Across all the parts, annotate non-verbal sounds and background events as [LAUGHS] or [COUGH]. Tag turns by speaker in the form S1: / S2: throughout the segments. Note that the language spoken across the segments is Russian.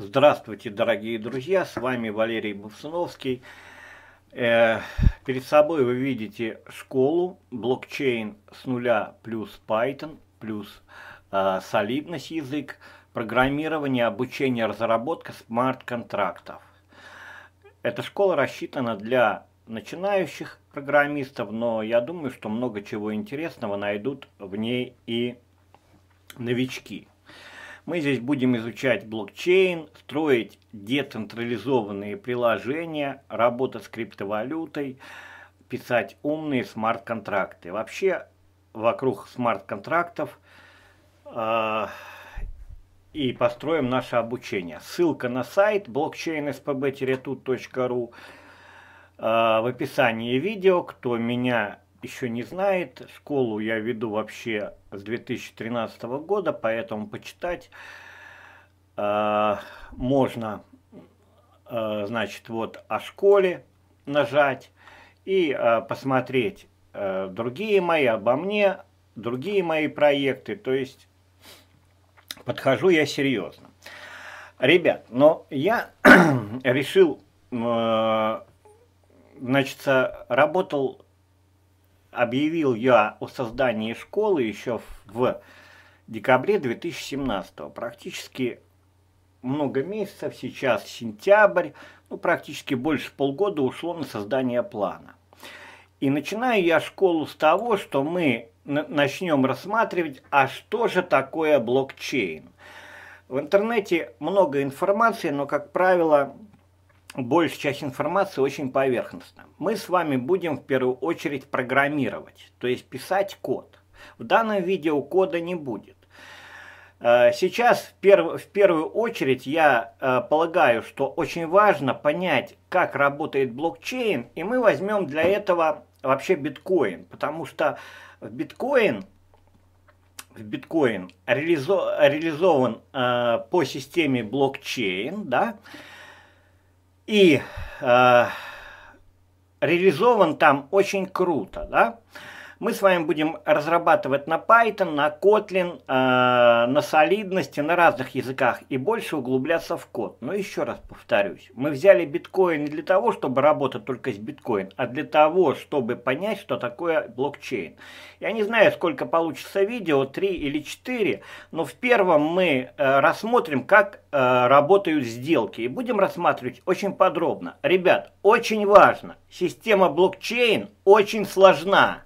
S1: Здравствуйте, дорогие друзья, с вами Валерий Бусуновский. Э, перед собой вы видите школу блокчейн с нуля плюс Python плюс э, солидность язык, программирование, обучение, разработка смарт-контрактов. Эта школа рассчитана для начинающих программистов, но я думаю, что много чего интересного найдут в ней и новички. Мы здесь будем изучать блокчейн, строить децентрализованные приложения, работать с криптовалютой, писать умные смарт-контракты. Вообще вокруг смарт-контрактов э, и построим наше обучение. Ссылка на сайт blockchainspb э, а, в описании видео. Кто меня еще не знает, школу я веду вообще с 2013 года, поэтому почитать э, можно, э, значит, вот о школе нажать и э, посмотреть э, другие мои обо мне, другие мои проекты, то есть подхожу я серьезно. Ребят, но я [CLEARS THROAT] решил, э, значит, работал объявил я о создании школы еще в декабре 2017 практически много месяцев, сейчас сентябрь, ну, практически больше полгода ушло на создание плана. И начинаю я школу с того, что мы начнем рассматривать, а что же такое блокчейн. В интернете много информации, но, как правило, большая часть информации очень поверхностна. Мы с вами будем в первую очередь программировать, то есть писать код. В данном видео кода не будет. Э, сейчас в, перв... в первую очередь я э, полагаю, что очень важно понять, как работает блокчейн, и мы возьмем для этого вообще биткоин, потому что в биткоин, в биткоин реализо... реализован э, по системе блокчейн, да, э, и э, реализован там очень круто, да. Мы с вами будем разрабатывать на Python, на Kotlin, э, на солидности, на разных языках и больше углубляться в код. Но еще раз повторюсь, мы взяли биткоин не для того, чтобы работать только с биткоин, а для того, чтобы понять, что такое блокчейн. Я не знаю, сколько получится видео, 3 или 4, но в первом мы э, рассмотрим, как э, работают сделки. И будем рассматривать очень подробно. Ребят, очень важно, система блокчейн очень сложна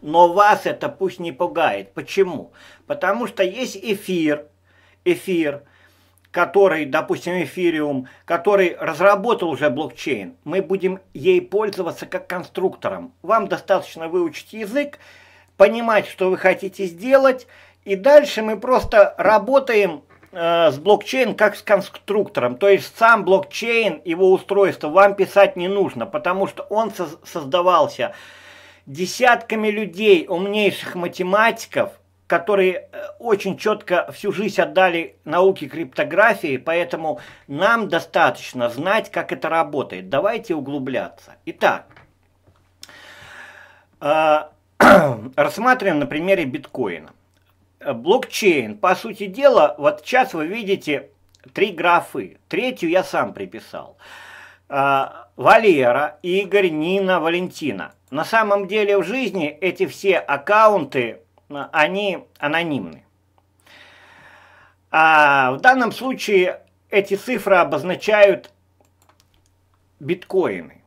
S1: но вас это пусть не пугает. Почему? Потому что есть эфир, эфир, который, допустим, эфириум, который разработал уже блокчейн. Мы будем ей пользоваться как конструктором. Вам достаточно выучить язык, понимать, что вы хотите сделать, и дальше мы просто работаем э, с блокчейн как с конструктором. То есть сам блокчейн, его устройство вам писать не нужно, потому что он создавался десятками людей, умнейших математиков, которые э, очень четко всю жизнь отдали науке криптографии, поэтому нам достаточно знать, как это работает. Давайте углубляться. Итак, э, [CLEARS THROAT] рассматриваем на примере биткоина. Блокчейн, по сути дела, вот сейчас вы видите три графы. Третью я сам приписал. Э, Валера, Игорь, Нина, Валентина. На самом деле в жизни эти все аккаунты, а, они анонимны. А в данном случае эти цифры обозначают биткоины.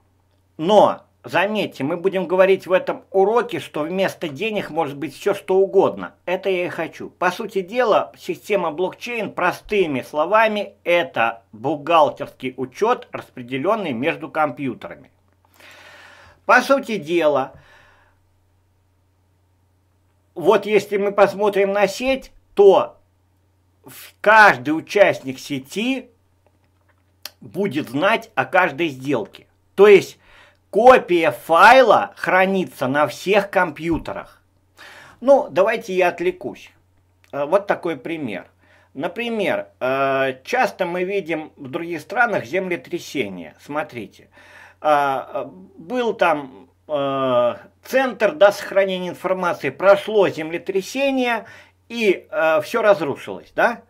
S1: Но, заметьте, мы будем говорить в этом уроке, что вместо денег может быть все что угодно. Это я и хочу. По сути дела, система блокчейн, простыми словами, это бухгалтерский учет, распределенный между компьютерами. По сути дела, вот если мы посмотрим на сеть, то каждый участник сети будет знать о каждой сделке. То есть копия файла хранится на всех компьютерах. Ну, давайте я отвлекусь. Э, вот такой пример. Например, э, часто мы видим в других странах землетрясения. Смотрите. Смотрите. А, а, был там а, центр да, сохранения информации, прошло землетрясение, и все разрушилось, да?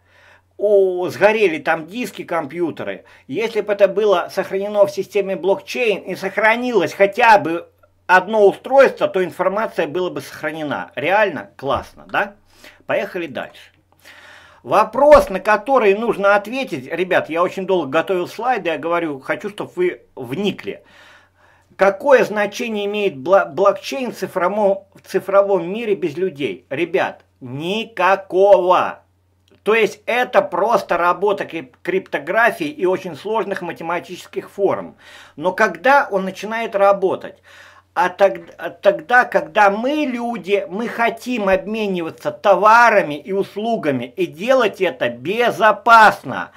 S1: у, сгорели там диски, компьютеры, если бы это было сохранено в системе блокчейн и сохранилось хотя бы одно устройство, то информация была бы сохранена. Реально классно, да? Поехали дальше. Вопрос, на который нужно ответить, ребят, я очень долго готовил слайды, я говорю, хочу, чтобы вы вникли. Какое значение имеет блокчейн в цифровом, в цифровом мире без людей? Ребят, никакого. То есть это просто работа криптографии и очень сложных математических форм. Но когда он начинает работать? А, а тогда, когда мы, люди, мы хотим обмениваться товарами и услугами и делать это безопасно.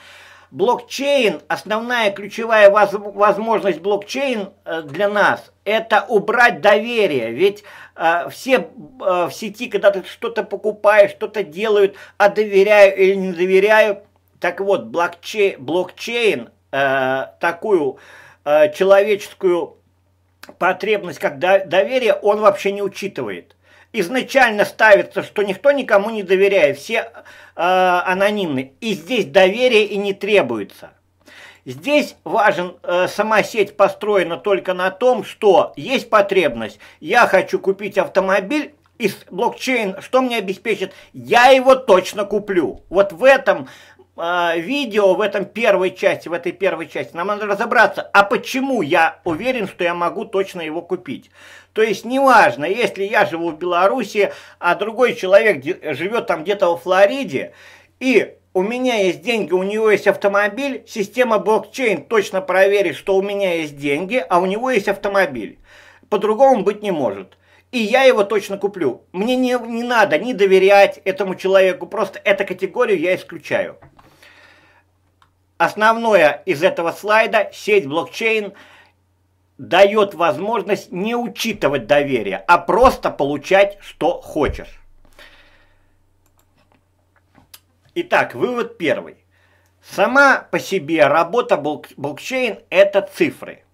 S1: Блокчейн, основная ключевая возможность блокчейн э, для нас – это убрать доверие. Ведь э, все э, в сети, когда ты что-то покупаешь, что-то делают, а доверяю или не доверяю. Так вот, блокчейн, блокчейн э, такую э, человеческую потребность как доверие он вообще не учитывает. Изначально ставится, что никто никому не доверяет, все э, анонимны. И здесь доверие и не требуется. Здесь важен, э, сама сеть построена только на том, что есть потребность. Я хочу купить автомобиль из блокчейн, что мне обеспечит? Я его точно куплю. Вот в этом а, видео в этом первой части, в этой первой части, нам надо разобраться, а почему я уверен, что я могу точно его купить. То есть, неважно, если я живу в Беларуси, а другой человек живет там где-то во Флориде, и у меня есть деньги, у него есть автомобиль, система блокчейн точно проверит, что у меня есть деньги, а у него есть автомобиль. По-другому быть не может. И я его точно куплю. Мне не, не надо не доверять этому человеку, просто эту категорию я исключаю. Основное из этого слайда – сеть блокчейн дает возможность не учитывать доверие, а просто получать, что хочешь. Итак, вывод первый. Сама по себе работа блокчейн – это цифры.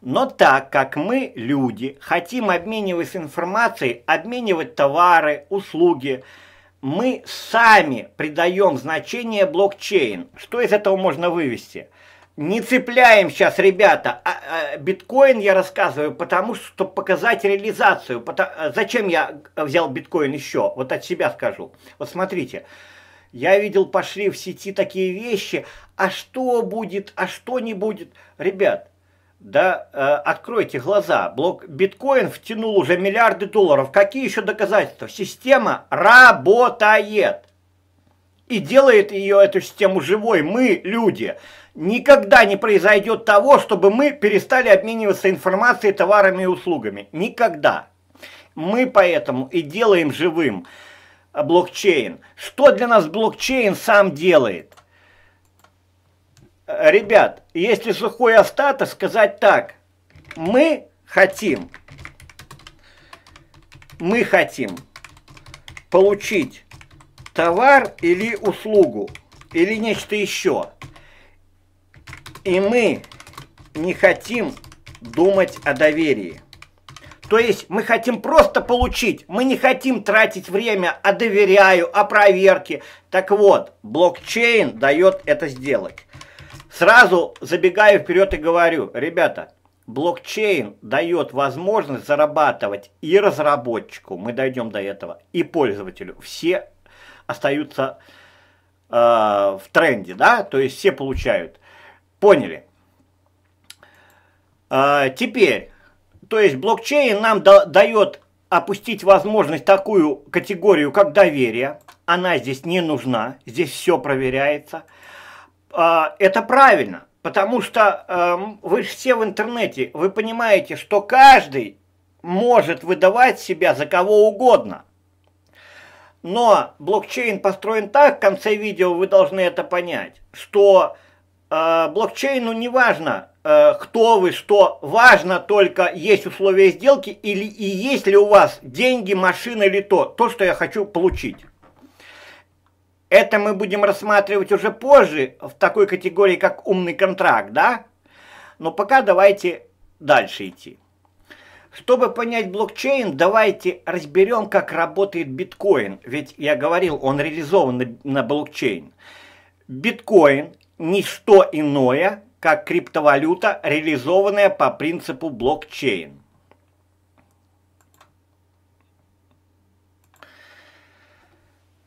S1: Но так как мы, люди, хотим обмениваться информацией, обменивать товары, услуги – мы сами придаем значение блокчейн. Что из этого можно вывести? Не цепляем сейчас, ребята, а, а, биткоин я рассказываю, потому что, чтобы показать реализацию. Потому, зачем я взял биткоин еще? Вот от себя скажу. Вот смотрите, я видел, пошли в сети такие вещи, а что будет, а что не будет. Ребят, да, э, откройте глаза. Блок биткоин втянул уже миллиарды долларов. Какие еще доказательства? Система работает. И делает ее, эту систему живой. Мы, люди. Никогда не произойдет того, чтобы мы перестали обмениваться информацией, товарами и услугами. Никогда. Мы поэтому и делаем живым блокчейн. Что для нас блокчейн сам делает? ребят, если сухой остаток, сказать так. Мы хотим, мы хотим получить товар или услугу, или нечто еще. И мы не хотим думать о доверии. То есть мы хотим просто получить, мы не хотим тратить время, а доверяю, о а проверке. Так вот, блокчейн дает это сделать. Сразу забегаю вперед и говорю, ребята, блокчейн дает возможность зарабатывать и разработчику, мы дойдем до этого, и пользователю. Все остаются э, в тренде, да, то есть все получают. Поняли? Э, теперь, то есть блокчейн нам да, дает опустить возможность такую категорию, как доверие. Она здесь не нужна, здесь все проверяется. А, это правильно, потому что эм, вы все в интернете, вы понимаете, что каждый может выдавать себя за кого угодно. Но блокчейн построен так, в конце видео вы должны это понять, что э, блокчейну не важно, э, кто вы, что, важно только есть условия сделки или и есть ли у вас деньги, машина или то, то, что я хочу получить. Это мы будем рассматривать уже позже в такой категории, как умный контракт, да? Но пока давайте дальше идти. Чтобы понять блокчейн, давайте разберем, как работает биткоин. Ведь я говорил, он реализован на, на блокчейн. Биткоин – не что иное, как криптовалюта, реализованная по принципу блокчейн.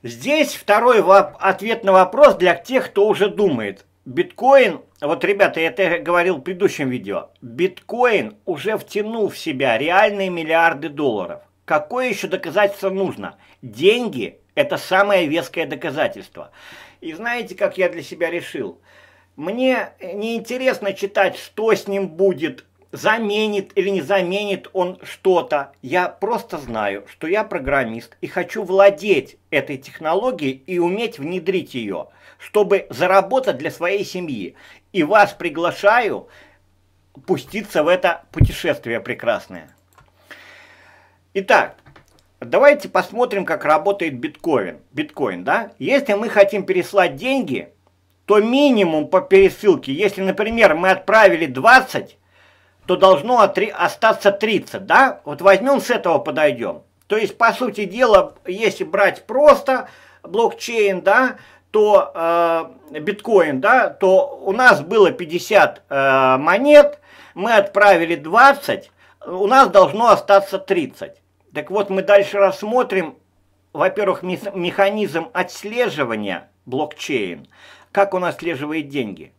S1: Здесь второй ответ на вопрос для тех, кто уже думает. Биткоин, вот, ребята, я это говорил в предыдущем видео, биткоин уже втянул в себя реальные миллиарды долларов. Какое еще доказательство нужно? Деньги – это самое веское доказательство. И знаете, как я для себя решил? Мне неинтересно читать, что с ним будет, заменит или не заменит он что-то. Я просто знаю, что я программист и хочу владеть этой технологией и уметь внедрить ее, чтобы заработать для своей семьи. И вас приглашаю пуститься в это путешествие прекрасное. Итак, давайте посмотрим, как работает биткоин. Биткоин, да? Если мы хотим переслать деньги, то минимум по пересылке, если, например, мы отправили 20, то должно отри- остаться 30, да? Вот возьмем с этого подойдем. То есть, по сути дела, если брать просто блокчейн, да, то э, биткоин, да, то у нас было 50 э, монет, мы отправили 20, у нас должно остаться 30. Так вот, мы дальше рассмотрим, во-первых, механизм отслеживания блокчейн, как он отслеживает деньги.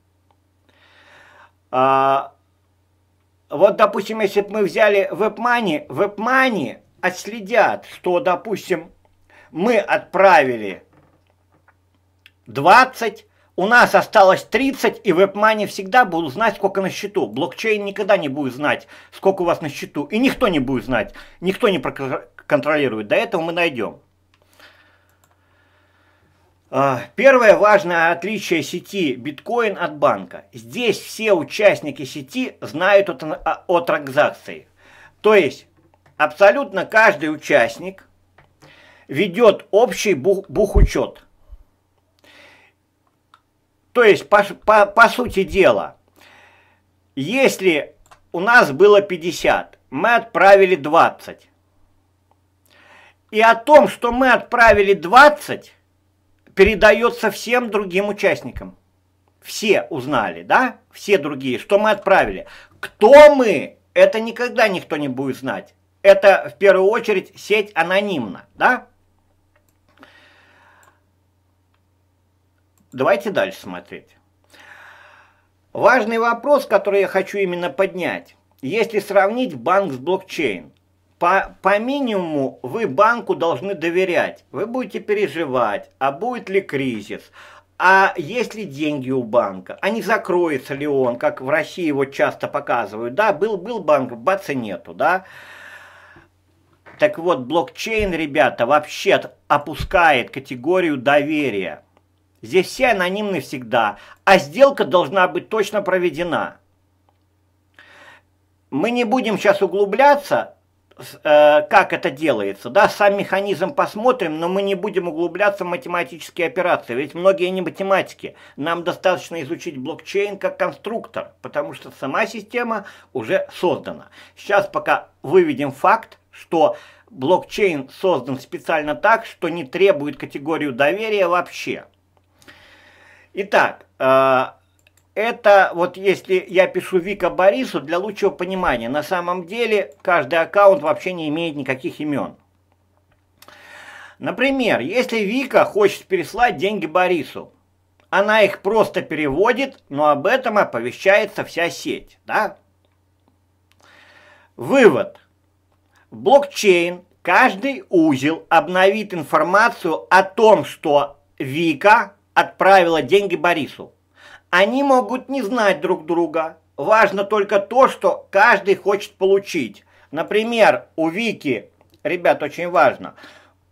S1: А, вот, допустим, если бы мы взяли WebMoney, WebMoney отследят, что, допустим, мы отправили 20, у нас осталось 30, и WebMoney всегда будут знать, сколько на счету. Блокчейн никогда не будет знать, сколько у вас на счету. И никто не будет знать, никто не проконтролирует. До этого мы найдем. А, первое важное отличие сети биткоин от банка. Здесь все участники сети знают о, о транзакции. То есть абсолютно каждый участник ведет общий бух, бухучет. То есть, по, по, по сути дела, если у нас было 50, мы отправили 20. И о том, что мы отправили 20, передается всем другим участникам. Все узнали, да? Все другие, что мы отправили. Кто мы, это никогда никто не будет знать. Это в первую очередь сеть анонимна, да? Давайте дальше смотреть. Важный вопрос, который я хочу именно поднять. Если сравнить банк с блокчейн, по, по минимуму вы банку должны доверять. Вы будете переживать, а будет ли кризис, а есть ли деньги у банка, а не закроется ли он, как в России вот часто показывают. Да, был, был банк, баца нету, да. Так вот, блокчейн, ребята, вообще опускает категорию доверия. Здесь все анонимны всегда, а сделка должна быть точно проведена. Мы не будем сейчас углубляться, Э, как это делается. Да, сам механизм посмотрим, но мы не будем углубляться в математические операции, ведь многие не математики. Нам достаточно изучить блокчейн как конструктор, потому что сама система уже создана. Сейчас пока выведем факт, что блокчейн создан специально так, что не требует категорию доверия вообще. Итак, э, это вот если я пишу Вика Борису, для лучшего понимания, на самом деле каждый аккаунт вообще не имеет никаких имен. Например, если Вика хочет переслать деньги Борису, она их просто переводит, но об этом оповещается вся сеть. Да? Вывод. Блокчейн, каждый узел обновит информацию о том, что Вика отправила деньги Борису. Они могут не знать друг друга. Важно только то, что каждый хочет получить. Например, у Вики, ребят, очень важно,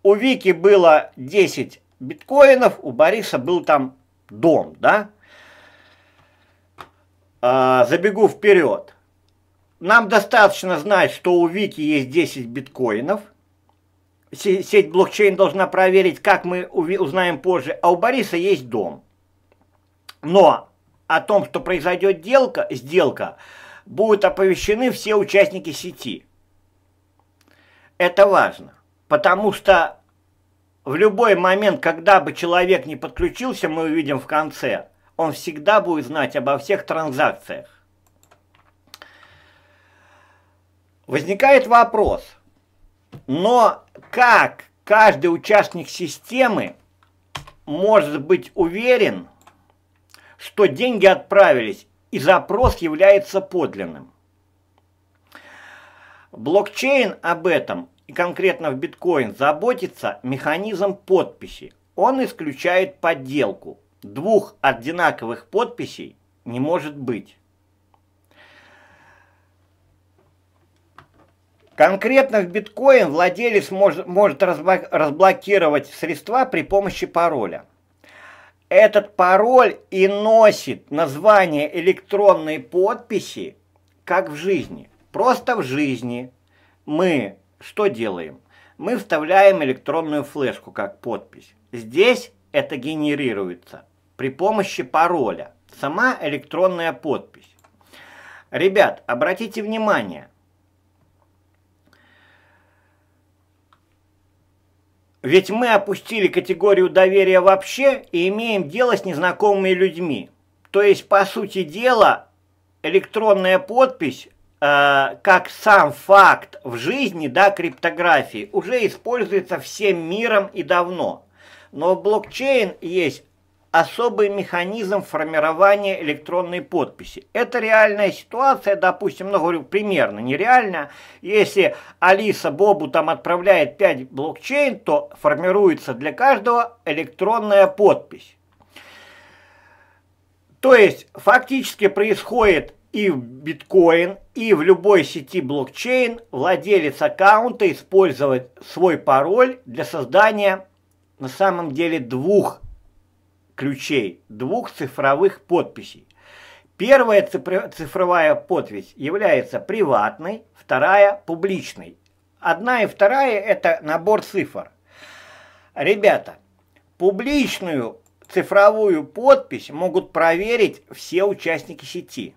S1: у Вики было 10 биткоинов, у Бориса был там дом, да? А, забегу вперед. Нам достаточно знать, что у Вики есть 10 биткоинов. Сеть блокчейн должна проверить, как мы узнаем позже. А у Бориса есть дом. Но о том, что произойдет делка, сделка, будут оповещены все участники сети. Это важно, потому что в любой момент, когда бы человек не подключился, мы увидим в конце, он всегда будет знать обо всех транзакциях. Возникает вопрос, но как каждый участник системы может быть уверен, что деньги отправились, и запрос является подлинным. Блокчейн об этом, и конкретно в биткоин, заботится механизм подписи. Он исключает подделку. Двух одинаковых подписей не может быть. Конкретно в биткоин владелец может, может разблокировать средства при помощи пароля. Этот пароль и носит название электронной подписи, как в жизни. Просто в жизни мы что делаем? Мы вставляем электронную флешку как подпись. Здесь это генерируется при помощи пароля. Сама электронная подпись. Ребят, обратите внимание – Ведь мы опустили категорию доверия вообще и имеем дело с незнакомыми людьми. То есть, по сути дела, электронная подпись, э, как сам факт в жизни, да, криптографии, уже используется всем миром и давно. Но блокчейн есть особый механизм формирования электронной подписи. Это реальная ситуация, допустим, ну, говорю, примерно нереально. Если Алиса Бобу там отправляет 5 блокчейн, то формируется для каждого электронная подпись. То есть, фактически происходит и в биткоин, и в любой сети блокчейн владелец аккаунта использовать свой пароль для создания на самом деле двух ключей двух цифровых подписей. Первая цифровая подпись является приватной, вторая – публичной. Одна и вторая – это набор цифр. Ребята, публичную цифровую подпись могут проверить все участники сети.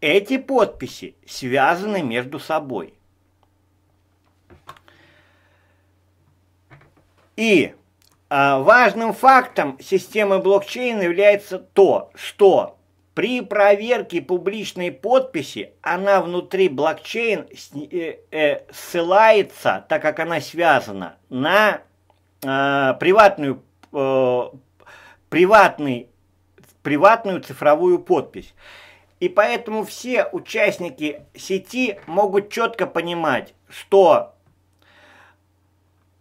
S1: Эти подписи связаны между собой. И а, важным фактом системы блокчейн является то, что при проверке публичной подписи она внутри блокчейн э, э, ссылается, так как она связана, на а, приватную, э, приватный, приватную цифровую подпись. И поэтому все участники сети могут четко понимать, что,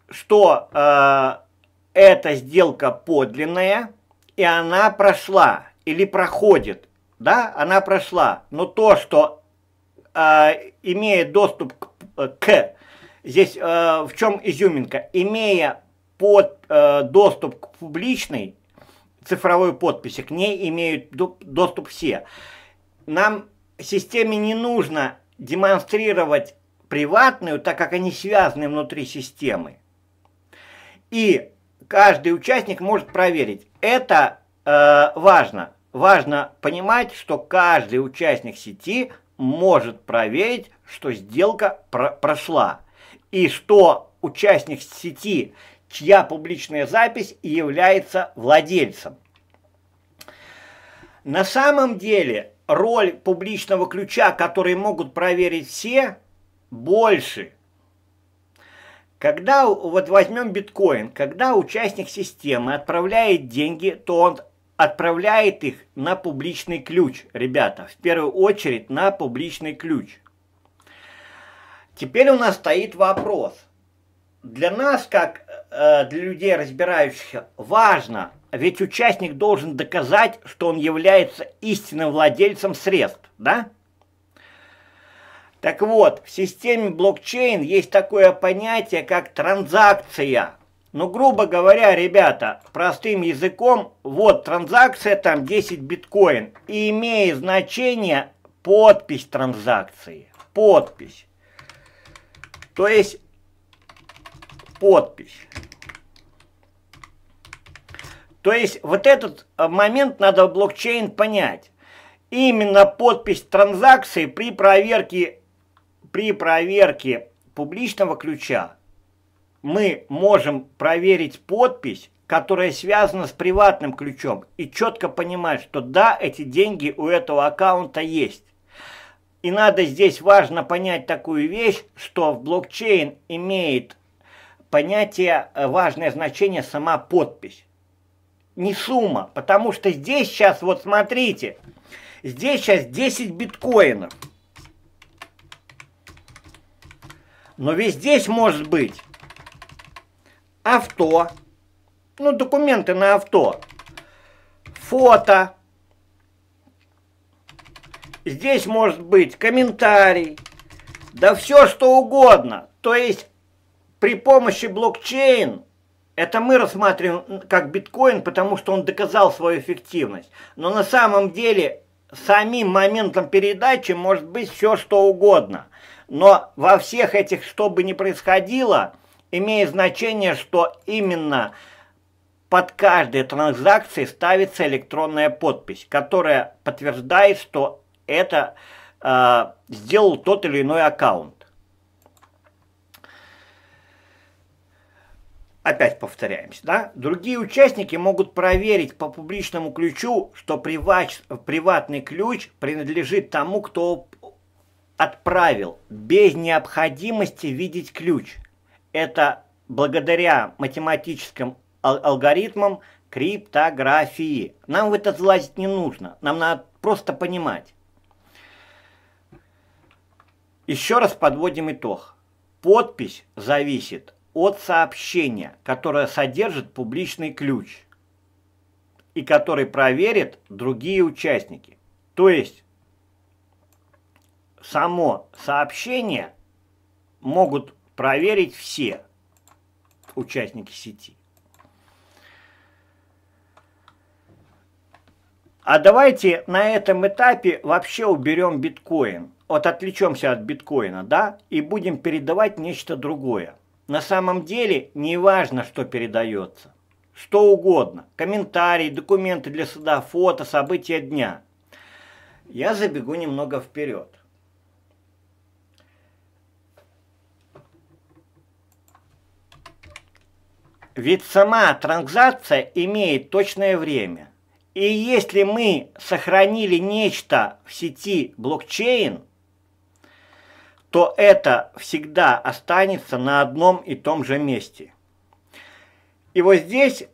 S1: что а, эта сделка подлинная, и она прошла или проходит, да, она прошла. Но то, что э, а, имеет доступ к, к здесь э, в чем изюминка, имея под э, доступ к публичной цифровой подписи, к ней имеют доступ все. Нам системе не нужно демонстрировать приватную, так как они связаны внутри системы. И каждый участник может проверить. Это э, важно. Важно понимать, что каждый участник сети может проверить, что сделка про прошла. И что участник сети, чья публичная запись является владельцем. На самом деле роль публичного ключа, который могут проверить все, больше – когда, вот возьмем биткоин, когда участник системы отправляет деньги, то он отправляет их на публичный ключ, ребята, в первую очередь на публичный ключ. Теперь у нас стоит вопрос. Для нас, как э, для людей, разбирающихся, важно, ведь участник должен доказать, что он является истинным владельцем средств, да? Да. Так вот, в системе блокчейн есть такое понятие, как транзакция. Ну, грубо говоря, ребята, простым языком, вот транзакция, там 10 биткоин, и имеет значение подпись транзакции. Подпись. То есть, подпись. То есть, вот этот э, момент надо в блокчейн понять. Именно подпись транзакции при проверке при проверке публичного ключа мы можем проверить подпись, которая связана с приватным ключом, и четко понимать, что да, эти деньги у этого аккаунта есть. И надо здесь важно понять такую вещь, что в блокчейн имеет понятие, э, важное значение сама подпись. Не сумма, потому что здесь сейчас, вот смотрите, здесь сейчас 10 биткоинов – Но ведь здесь может быть авто, ну документы на авто, фото. Здесь может быть комментарий, да все что угодно. То есть при помощи блокчейн это мы рассматриваем как биткоин, потому что он доказал свою эффективность. Но на самом деле самим моментом передачи может быть все что угодно. Но во всех этих, что бы ни происходило, имеет значение, что именно под каждой транзакцией ставится электронная подпись, которая подтверждает, что это э, сделал тот или иной аккаунт. Опять повторяемся, да? Другие участники могут проверить по публичному ключу, что привач, приватный ключ принадлежит тому, кто отправил без необходимости видеть ключ. Это благодаря математическим алгоритмам криптографии. Нам в это залазить не нужно, нам надо просто понимать. Еще раз подводим итог. Подпись зависит от сообщения, которое содержит публичный ключ и который проверит другие участники. То есть само сообщение могут проверить все участники сети. А давайте на этом этапе вообще уберем биткоин. Вот отвлечемся от биткоина, да, и будем передавать нечто другое. На самом деле не важно, что передается. Что угодно. Комментарии, документы для суда, фото, события дня. Я забегу немного вперед. Ведь сама транзакция имеет точное время. И если мы сохранили нечто в сети блокчейн, то это всегда останется на одном и том же месте. И вот здесь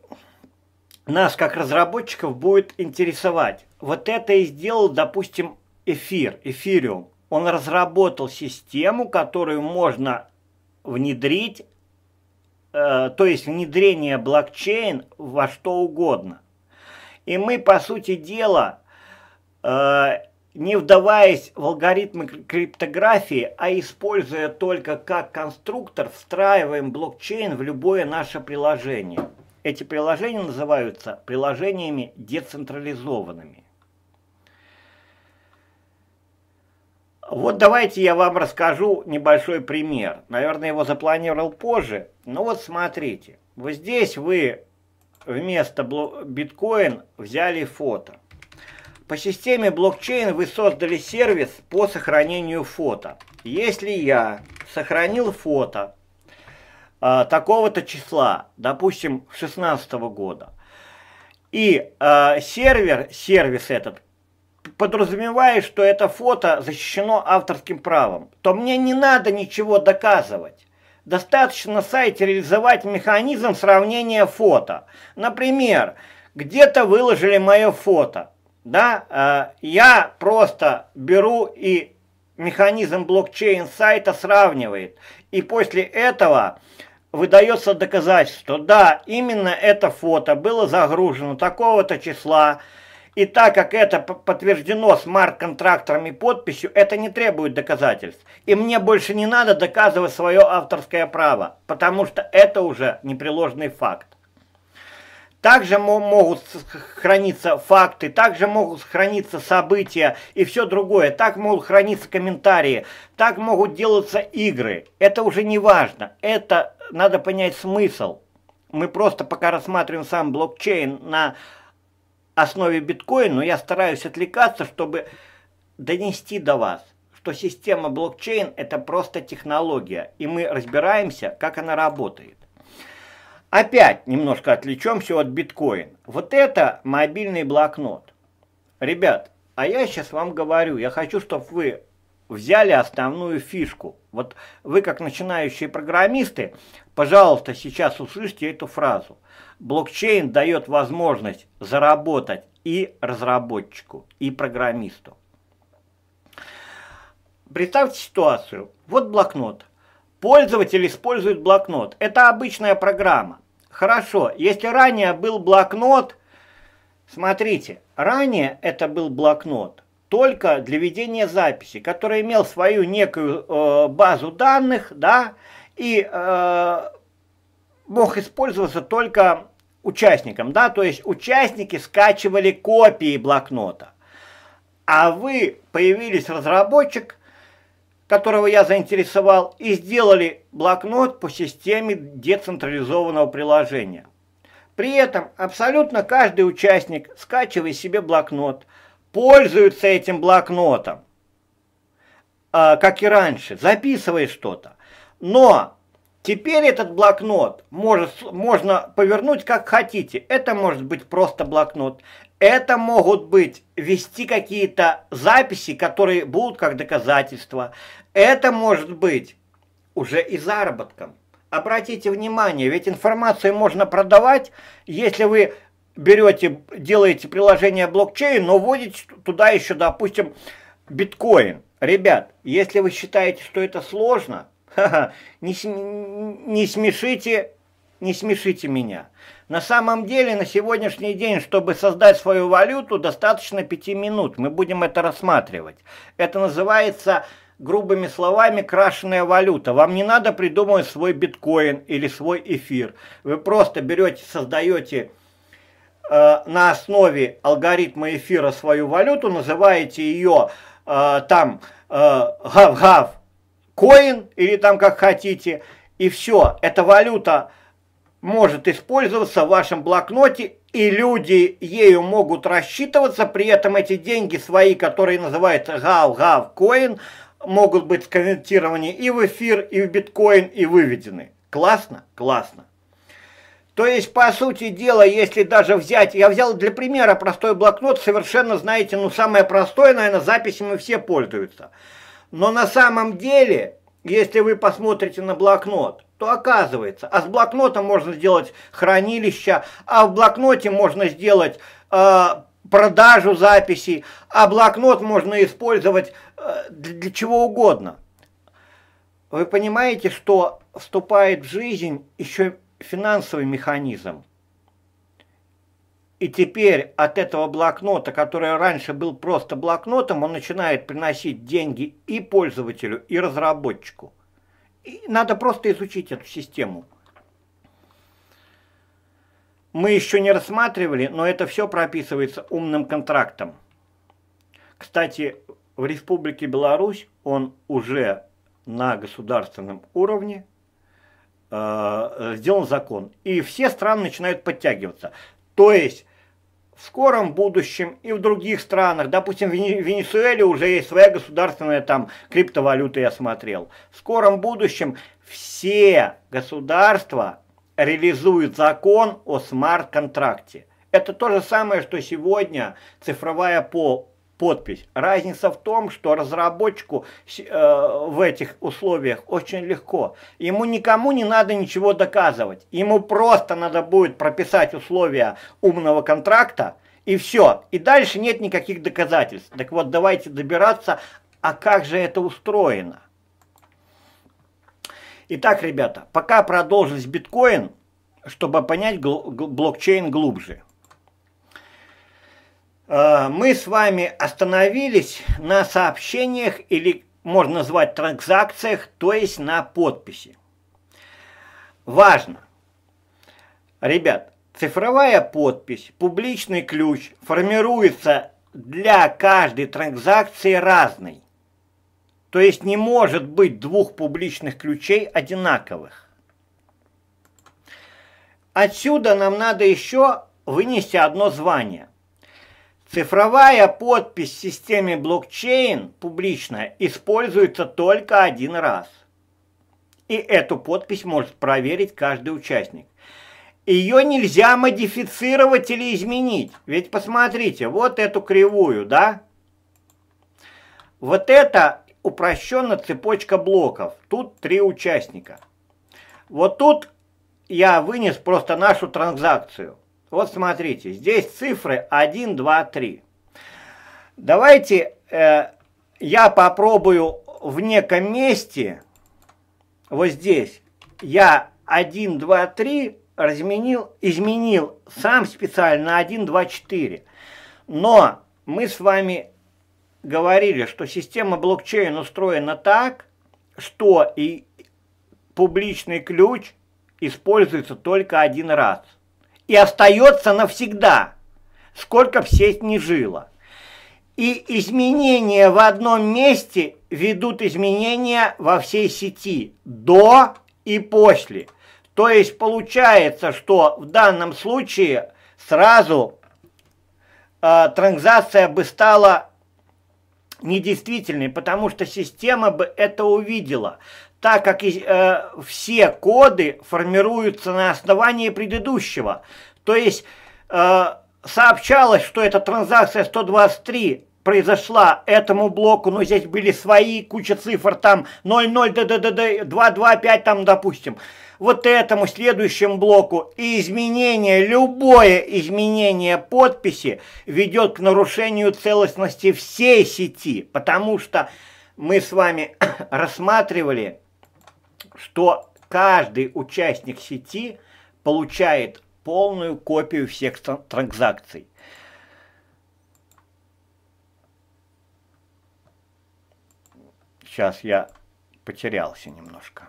S1: нас, как разработчиков, будет интересовать. Вот это и сделал, допустим, эфир, эфириум. Он разработал систему, которую можно внедрить Э, то есть внедрение блокчейн во что угодно. И мы, по сути дела, э, не вдаваясь в алгоритмы криптографии, а используя только как конструктор, встраиваем блокчейн в любое наше приложение. Эти приложения называются приложениями децентрализованными. Вот давайте я вам расскажу небольшой пример. Наверное, его запланировал позже. Но вот смотрите. Вот здесь вы вместо биткоин взяли фото. По системе блокчейн вы создали сервис по сохранению фото. Если я сохранил фото э, такого-то числа, допустим, 16 года, и э, сервер, сервис этот Подразумевая, что это фото защищено авторским правом, то мне не надо ничего доказывать. Достаточно на сайте реализовать механизм сравнения фото. Например, где-то выложили мое фото. Да, а, я просто беру и механизм блокчейн сайта сравнивает. И после этого выдается доказательство, да, именно это фото было загружено такого-то числа, и так как это подтверждено смарт-контрактором и подписью, это не требует доказательств. И мне больше не надо доказывать свое авторское право, потому что это уже непреложный факт. Также могут храниться факты, также могут храниться события и все другое. Так могут храниться комментарии, так могут делаться игры. Это уже не важно. Это надо понять смысл. Мы просто пока рассматриваем сам блокчейн на основе биткоин, но я стараюсь отвлекаться, чтобы донести до вас, что система блокчейн это просто технология, и мы разбираемся, как она работает. Опять немножко отвлечемся от биткоин. Вот это мобильный блокнот. Ребят, а я сейчас вам говорю, я хочу, чтобы вы взяли основную фишку. Вот вы, как начинающие программисты, пожалуйста, сейчас услышьте эту фразу – Блокчейн дает возможность заработать и разработчику, и программисту. Представьте ситуацию. Вот блокнот. Пользователь использует блокнот. Это обычная программа. Хорошо, если ранее был блокнот, смотрите, ранее это был блокнот только для ведения записи, который имел свою некую э, базу данных, да, и э, мог использоваться только участникам, да, то есть участники скачивали копии блокнота, а вы появились разработчик, которого я заинтересовал, и сделали блокнот по системе децентрализованного приложения. При этом абсолютно каждый участник, скачивая себе блокнот, пользуется этим блокнотом, а, как и раньше, записывает что-то. Но Теперь этот блокнот может, можно повернуть как хотите. Это может быть просто блокнот. Это могут быть вести какие-то записи, которые будут как доказательства. Это может быть уже и заработком. Обратите внимание, ведь информацию можно продавать, если вы берете, делаете приложение блокчейн, но вводите туда еще, допустим, биткоин. Ребят, если вы считаете, что это сложно – [LAUGHS] не, не смешите, не смешите меня. На самом деле, на сегодняшний день, чтобы создать свою валюту, достаточно 5 минут. Мы будем это рассматривать. Это называется грубыми словами, крашеная валюта. Вам не надо придумывать свой биткоин или свой эфир. Вы просто берете, создаете э, на основе алгоритма эфира свою валюту, называете ее э, там э, гав-гав коин или там как хотите, и все, эта валюта может использоваться в вашем блокноте, и люди ею могут рассчитываться, при этом эти деньги свои, которые называются гав-гав-коин, могут быть сконвертированы и в эфир, и в биткоин, и выведены. Классно? Классно. То есть, по сути дела, если даже взять, я взял для примера простой блокнот, совершенно, знаете, ну самое простое, наверное, записями все пользуются. Но на самом деле, если вы посмотрите на блокнот, то оказывается, а с блокнота можно сделать хранилище, а в блокноте можно сделать э, продажу записей, а блокнот можно использовать э, для, для чего угодно. Вы понимаете, что вступает в жизнь еще финансовый механизм. И теперь от этого блокнота, который раньше был просто блокнотом, он начинает приносить деньги и пользователю, и разработчику. И надо просто изучить эту систему. Мы еще не рассматривали, но это все прописывается умным контрактом. Кстати, в Республике Беларусь он уже на государственном уровне э, сделан закон. И все страны начинают подтягиваться. То есть в скором будущем и в других странах, допустим, в Венесуэле уже есть своя государственная там криптовалюта, я смотрел, в скором будущем все государства реализуют закон о смарт-контракте. Это то же самое, что сегодня цифровая по подпись. Разница в том, что разработчику э, в этих условиях очень легко. Ему никому не надо ничего доказывать. Ему просто надо будет прописать условия умного контракта, и все. И дальше нет никаких доказательств. Так вот, давайте добираться, а как же это устроено? Итак, ребята, пока продолжились биткоин, чтобы понять гл блокчейн глубже. Э, мы с вами остановились на сообщениях или можно назвать транзакциях, то есть на подписи. Важно. Ребят, цифровая подпись, публичный ключ формируется для каждой транзакции разной. То есть не может быть двух публичных ключей одинаковых. Отсюда нам надо еще вынести одно звание – Цифровая подпись в системе блокчейн публичная используется только один раз. И эту подпись может проверить каждый участник. Ее нельзя модифицировать или изменить. Ведь посмотрите, вот эту кривую, да? Вот это упрощенно цепочка блоков. Тут три участника. Вот тут я вынес просто нашу транзакцию. Вот смотрите, здесь цифры 1, 2, 3. Давайте э, я попробую в неком месте, вот здесь, я 1, 2, 3 разменил, изменил сам специально на 1, 2, 4. Но мы с вами говорили, что система блокчейн устроена так, что и публичный ключ используется только один раз – и остается навсегда, сколько б сеть не жила. И изменения в одном месте ведут изменения во всей сети до и после. То есть получается, что в данном случае сразу э, транзакция бы стала недействительной, потому что система бы это увидела так как э, все коды формируются на основании предыдущего. То есть э, сообщалось, что эта транзакция 123 произошла этому блоку, но здесь были свои, куча цифр, там 00, ДДДД, 225 там, допустим, вот этому следующему блоку. И изменение, любое изменение подписи ведет к нарушению целостности всей сети, потому что мы с вами [COUGHS] рассматривали что каждый участник сети получает полную копию всех транзакций. Сейчас я потерялся немножко.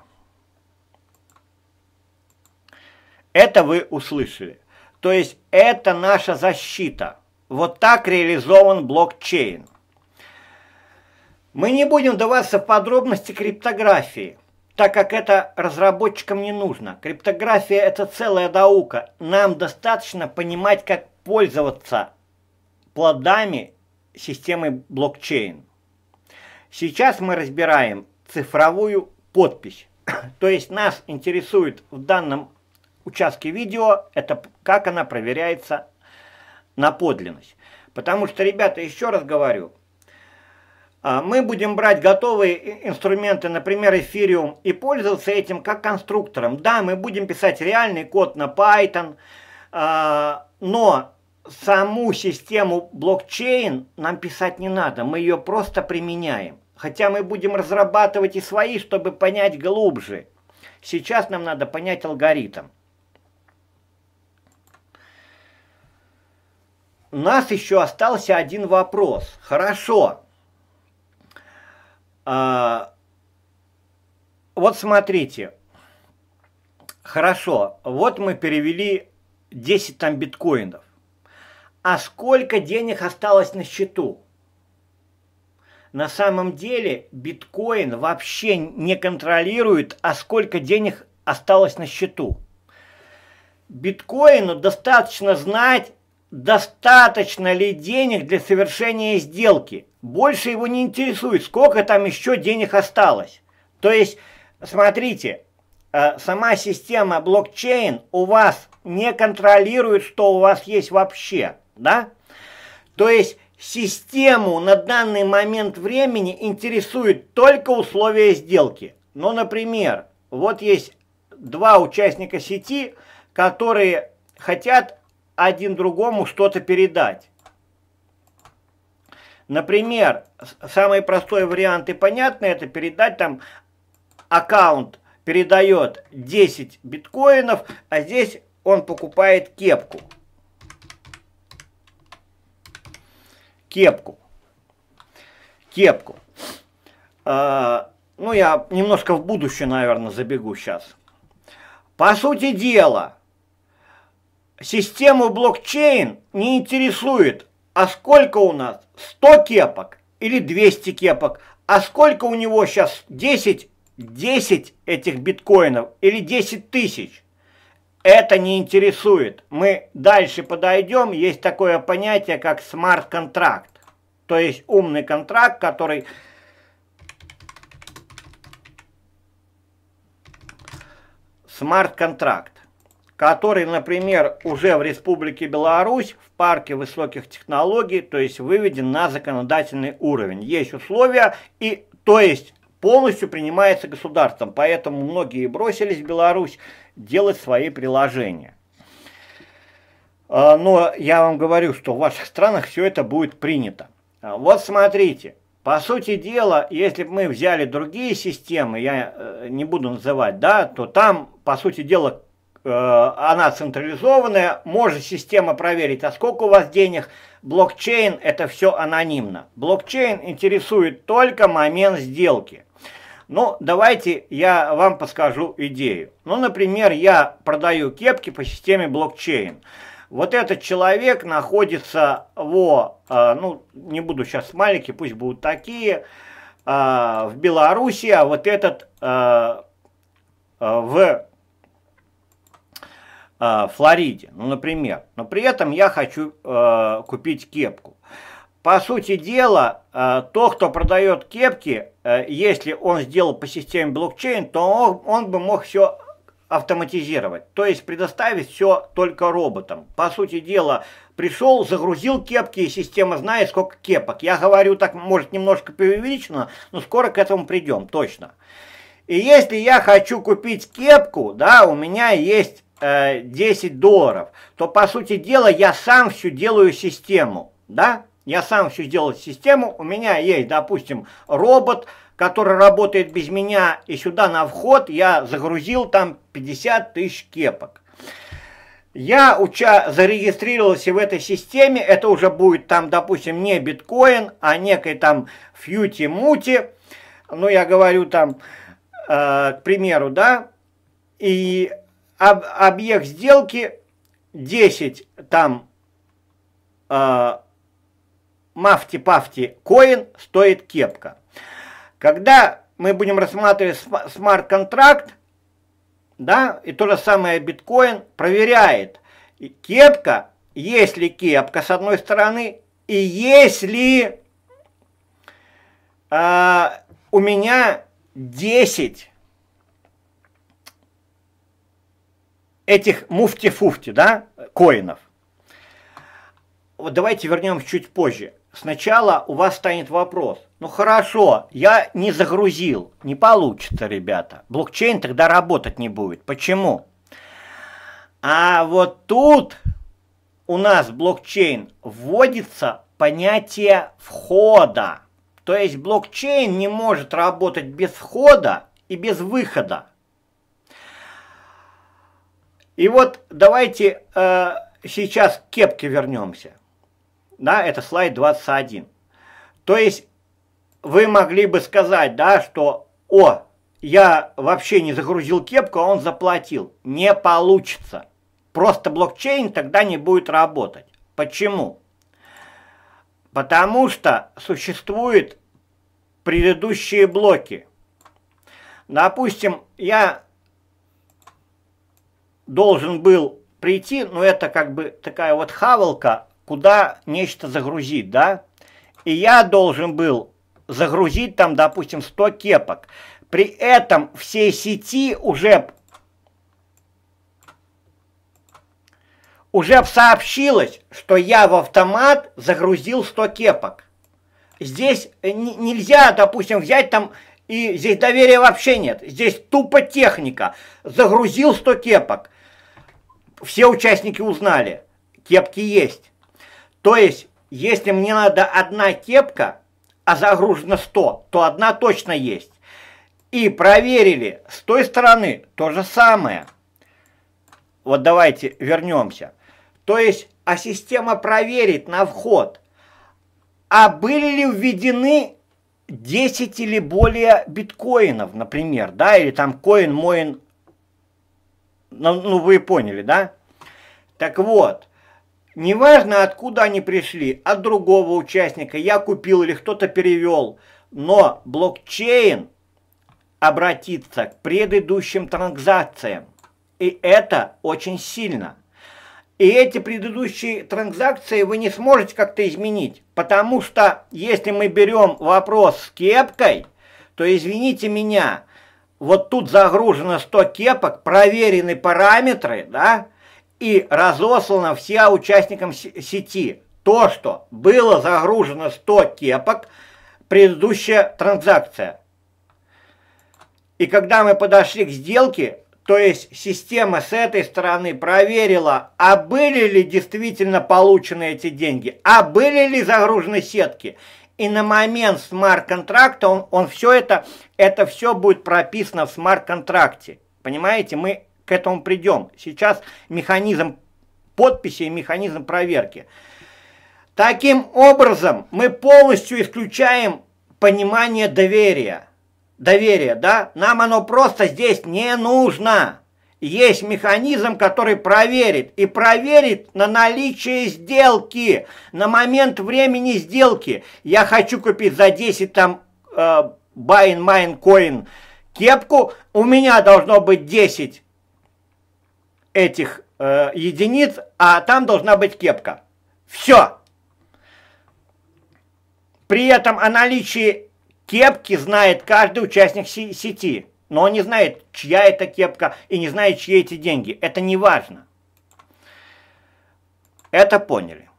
S1: Это вы услышали. То есть это наша защита. Вот так реализован блокчейн. Мы не будем даваться в подробности криптографии так как это разработчикам не нужно. Криптография – это целая наука. Нам достаточно понимать, как пользоваться плодами системы блокчейн. Сейчас мы разбираем цифровую подпись. [COUGHS] То есть нас интересует в данном участке видео, это как она проверяется на подлинность. Потому что, ребята, еще раз говорю – а, мы будем брать готовые инструменты, например, Ethereum, и пользоваться этим как конструктором. Да, мы будем писать реальный код на Python, а, но саму систему блокчейн нам писать не надо, мы ее просто применяем. Хотя мы будем разрабатывать и свои, чтобы понять глубже. Сейчас нам надо понять алгоритм. У нас еще остался один вопрос. Хорошо, а, вот смотрите. Хорошо, вот мы перевели 10 там биткоинов. А сколько денег осталось на счету? На самом деле биткоин вообще не контролирует, а сколько денег осталось на счету. Биткоину достаточно знать, достаточно ли денег для совершения сделки. Больше его не интересует, сколько там еще денег осталось. То есть, смотрите, э, сама система блокчейн у вас не контролирует, что у вас есть вообще, да? То есть, систему на данный момент времени интересует только условия сделки. Ну, например, вот есть два участника сети, которые хотят один другому что-то передать. Например, самый простой вариант и понятный, это передать там аккаунт передает 10 биткоинов, а здесь он покупает кепку. Кепку. Кепку. А, ну, я немножко в будущее, наверное, забегу сейчас. По сути дела, Систему блокчейн не интересует, а сколько у нас 100 кепок или 200 кепок, а сколько у него сейчас 10, 10 этих биткоинов или 10 тысяч. Это не интересует. Мы дальше подойдем, есть такое понятие, как смарт-контракт. То есть умный контракт, который смарт-контракт который, например, уже в Республике Беларусь в парке высоких технологий, то есть выведен на законодательный уровень. Есть условия, и то есть полностью принимается государством, поэтому многие бросились в Беларусь делать свои приложения. А, но я вам говорю, что в ваших странах все это будет принято. А, вот смотрите, по сути дела, если бы мы взяли другие системы, я э, не буду называть, да, то там, по сути дела, Э, она централизованная, может система проверить, а сколько у вас денег. Блокчейн это все анонимно. Блокчейн интересует только момент сделки. Ну, давайте я вам подскажу идею. Ну, например, я продаю кепки по системе блокчейн. Вот этот человек находится во, э, ну, не буду сейчас маленькие, пусть будут такие, э, в Беларуси, а вот этот в Э, Флориде, ну, например, но при этом я хочу э, купить кепку. По сути дела, э, то, кто продает кепки, э, если он сделал по системе блокчейн, то он, он бы мог все автоматизировать, то есть предоставить все только роботам. По сути дела, пришел, загрузил кепки, и система знает, сколько кепок. Я говорю так, может, немножко преувеличено, но скоро к этому придем, точно. И если я хочу купить кепку, да, у меня есть 10 э, долларов, то, по сути дела, я сам всю делаю систему, да? Я сам всю делаю систему, у меня есть, допустим, робот, который работает без меня, и сюда на вход я загрузил там 50 тысяч кепок. Я уча зарегистрировался в этой системе, это уже будет там, допустим, не биткоин, а некой там фьюти-мути, ну я говорю там, э, к примеру, да, и об, объект сделки 10 там э, мафти-пафти коин стоит кепка. Когда мы будем рассматривать смарт-контракт, да, и то же самое биткоин проверяет, кепка, есть ли кепка с одной стороны, и если э, у меня 10 этих муфти-фуфти, да, коинов. Вот давайте вернемся чуть позже. Сначала у вас станет вопрос. Ну хорошо, я не загрузил. Не получится, ребята. Блокчейн тогда работать не будет. Почему? А вот тут у нас блокчейн вводится понятие входа. То есть блокчейн не может работать без входа и без выхода. И вот давайте э, сейчас к кепке вернемся. Да, это слайд 21. То есть вы могли бы сказать, да, что «О, я вообще не загрузил кепку, а он заплатил». Не получится. Просто блокчейн тогда не будет работать. Почему? Потому что существуют предыдущие блоки. Допустим, я должен был прийти, но ну, это как бы такая вот хавалка, куда нечто загрузить, да? И я должен был загрузить там, допустим, 100 кепок. При этом все сети уже уже сообщилось, что я в автомат загрузил 100 кепок. Здесь нельзя, допустим, взять там, и здесь доверия вообще нет. Здесь тупо техника. Загрузил 100 кепок все участники узнали, кепки есть. То есть, если мне надо одна кепка, а загружено 100, то одна точно есть. И проверили, с той стороны то же самое. Вот давайте вернемся. То есть, а система проверит на вход, а были ли введены 10 или более биткоинов, например, да, или там коин, моин, ну, ну вы поняли, да? Так вот, неважно откуда они пришли, от другого участника, я купил или кто-то перевел, но блокчейн обратится к предыдущим транзакциям. И это очень сильно. И эти предыдущие транзакции вы не сможете как-то изменить. Потому что если мы берем вопрос с кепкой, то извините меня, вот тут загружено 100 кепок, проверены параметры, да, и разослано все участникам сети. То, что было загружено 100 кепок, предыдущая транзакция. И когда мы подошли к сделке, то есть система с этой стороны проверила, а были ли действительно получены эти деньги, а были ли загружены сетки – и на момент смарт-контракта он, он все это, это все будет прописано в смарт-контракте. Понимаете, мы к этому придем. Сейчас механизм подписи и механизм проверки. Таким образом, мы полностью исключаем понимание доверия. Доверие, да? Нам оно просто здесь не нужно есть механизм, который проверит. И проверит на наличие сделки, на момент времени сделки. Я хочу купить за 10 там э, buy in mine coin кепку. У меня должно быть 10 этих э, единиц, а там должна быть кепка. Все. При этом о наличии кепки знает каждый участник сети но он не знает, чья это кепка и не знает, чьи эти деньги. Это не важно. Это поняли.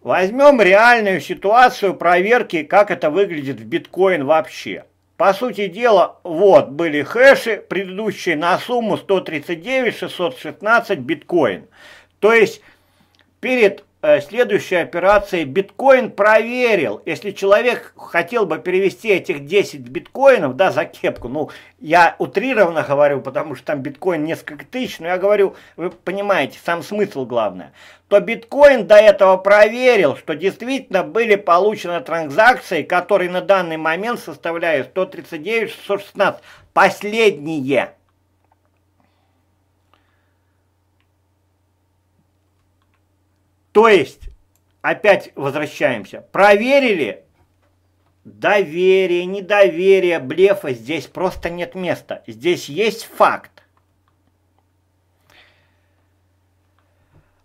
S1: Возьмем реальную ситуацию проверки, как это выглядит в биткоин вообще. По сути дела, вот были хэши, предыдущие на сумму 139 616 биткоин. То есть перед Э, следующая операция биткоин проверил. Если человек хотел бы перевести этих 10 биткоинов, да, за кепку, ну, я утрированно говорю, потому что там биткоин несколько тысяч, но я говорю, вы понимаете, сам смысл главное, то биткоин до этого проверил, что действительно были получены транзакции, которые на данный момент составляют 139 616, последние. То есть, опять возвращаемся, проверили, доверие, недоверие, блефа, здесь просто нет места. Здесь есть факт.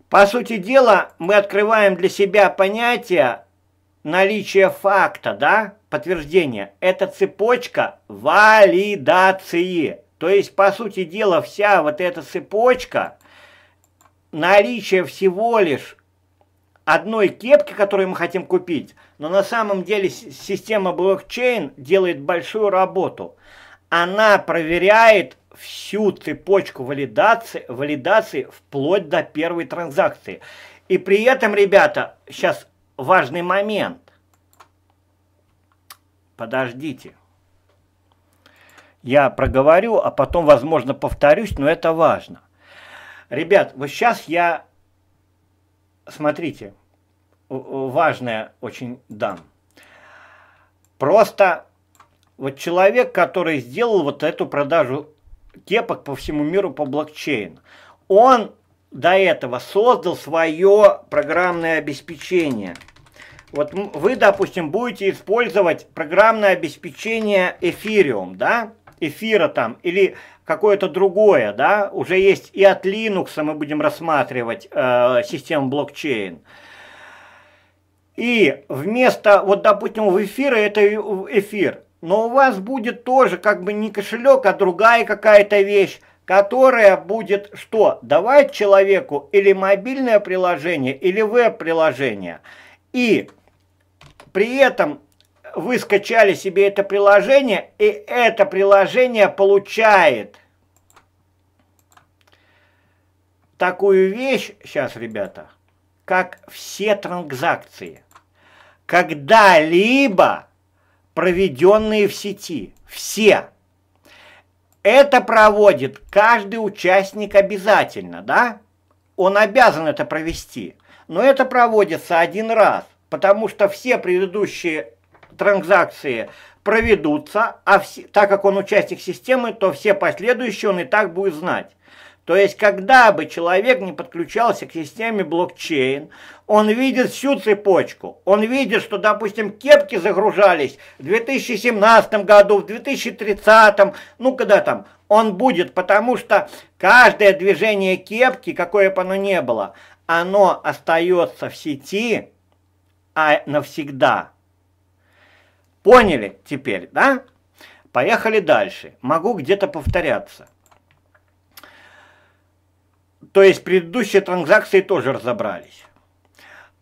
S1: По сути дела, мы открываем для себя понятие наличия факта, да, подтверждения. Это цепочка валидации. То есть, по сути дела, вся вот эта цепочка, наличие всего лишь одной кепки, которую мы хотим купить, но на самом деле система блокчейн делает большую работу. Она проверяет всю цепочку валидации, валидации вплоть до первой транзакции. И при этом, ребята, сейчас важный момент. Подождите. Я проговорю, а потом, возможно, повторюсь, но это важно. Ребят, вот сейчас я смотрите, важная очень дам. Просто вот человек, который сделал вот эту продажу кепок по всему миру по блокчейну, он до этого создал свое программное обеспечение. Вот вы, допустим, будете использовать программное обеспечение Ethereum, да? эфира там или какое-то другое, да, уже есть и от Linux мы будем рассматривать э, систему блокчейн. И вместо, вот допустим, в эфира это эфир, но у вас будет тоже как бы не кошелек, а другая какая-то вещь, которая будет что? Давать человеку или мобильное приложение, или веб-приложение. И при этом вы скачали себе это приложение, и это приложение получает такую вещь, сейчас, ребята, как все транзакции, когда-либо проведенные в сети, все. Это проводит каждый участник обязательно, да? Он обязан это провести, но это проводится один раз, потому что все предыдущие транзакции проведутся, а все, так как он участник системы, то все последующие он и так будет знать. То есть, когда бы человек не подключался к системе блокчейн, он видит всю цепочку. Он видит, что, допустим, кепки загружались в 2017 году, в 2030, ну когда там, он будет, потому что каждое движение кепки, какое бы оно ни было, оно остается в сети а навсегда. Поняли теперь, да? Поехали дальше. Могу где-то повторяться. То есть предыдущие транзакции тоже разобрались.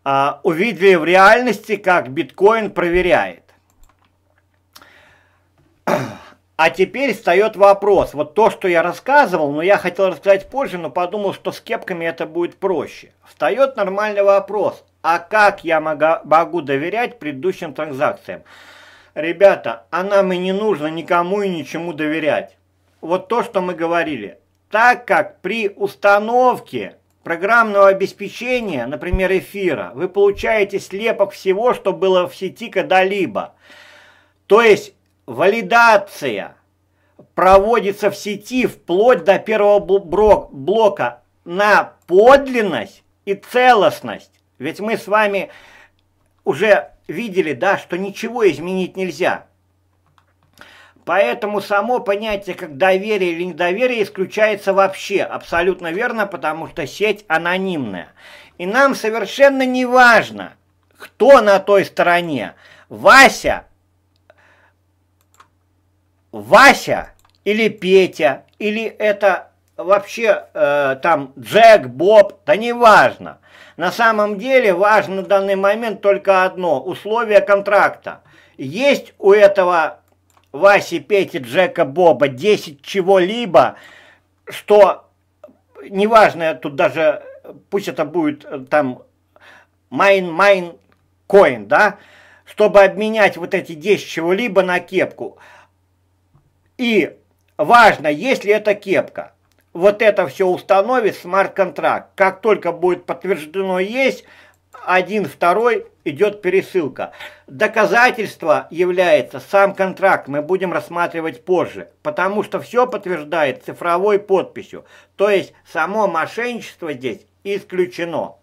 S1: А, увидели в реальности, как биткоин проверяет. А теперь встает вопрос, вот то, что я рассказывал, но я хотел рассказать позже, но подумал, что с кепками это будет проще. Встает нормальный вопрос, а как я могу доверять предыдущим транзакциям? Ребята, а нам и не нужно никому и ничему доверять. Вот то, что мы говорили. Так как при установке программного обеспечения, например, эфира, вы получаете слепок всего, что было в сети когда-либо. То есть валидация проводится в сети вплоть до первого блока на подлинность и целостность. Ведь мы с вами уже видели, да, что ничего изменить нельзя. Поэтому само понятие, как доверие или недоверие, исключается вообще. Абсолютно верно, потому что сеть анонимная. И нам совершенно не важно, кто на той стороне. Вася, Вася или Петя, или это вообще э, там Джек, Боб, да важно. На самом деле важно в данный момент только одно – условие контракта. Есть у этого Васи, Пети, Джека, Боба 10 чего-либо, что неважно, тут даже, пусть это будет э, там майн, майн, коин, да, чтобы обменять вот эти 10 чего-либо на кепку. И важно, есть ли эта кепка вот это все установит смарт-контракт. Как только будет подтверждено есть, один, второй идет пересылка. Доказательство является сам контракт, мы будем рассматривать позже, потому что все подтверждает цифровой подписью. То есть само мошенничество здесь исключено.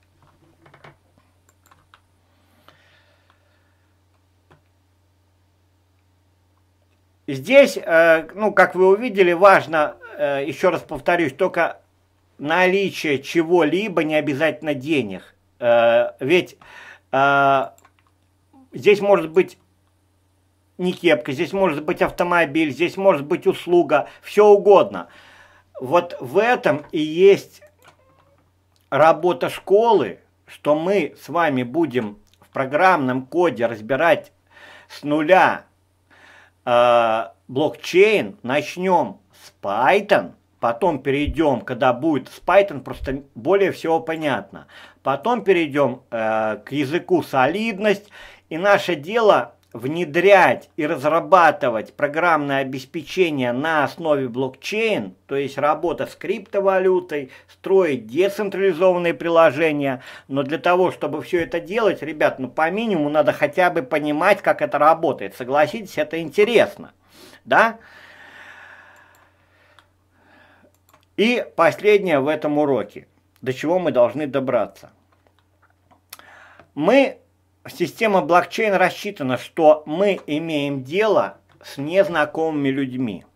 S1: Здесь, э, ну, как вы увидели, важно Э, еще раз повторюсь, только наличие чего-либо, не обязательно денег. Э, ведь э, здесь может быть не кепка, здесь может быть автомобиль, здесь может быть услуга, все угодно. Вот в этом и есть работа школы, что мы с вами будем в программном коде разбирать с нуля э, блокчейн, начнем с Python, потом перейдем, когда будет с Python, просто более всего понятно. Потом перейдем э, к языку солидность, и наше дело внедрять и разрабатывать программное обеспечение на основе блокчейн, то есть работа с криптовалютой, строить децентрализованные приложения. Но для того, чтобы все это делать, ребят, ну по минимуму надо хотя бы понимать, как это работает. Согласитесь, это интересно. Да? И последнее в этом уроке, до чего мы должны добраться. Мы, система блокчейн рассчитана, что мы имеем дело с незнакомыми людьми.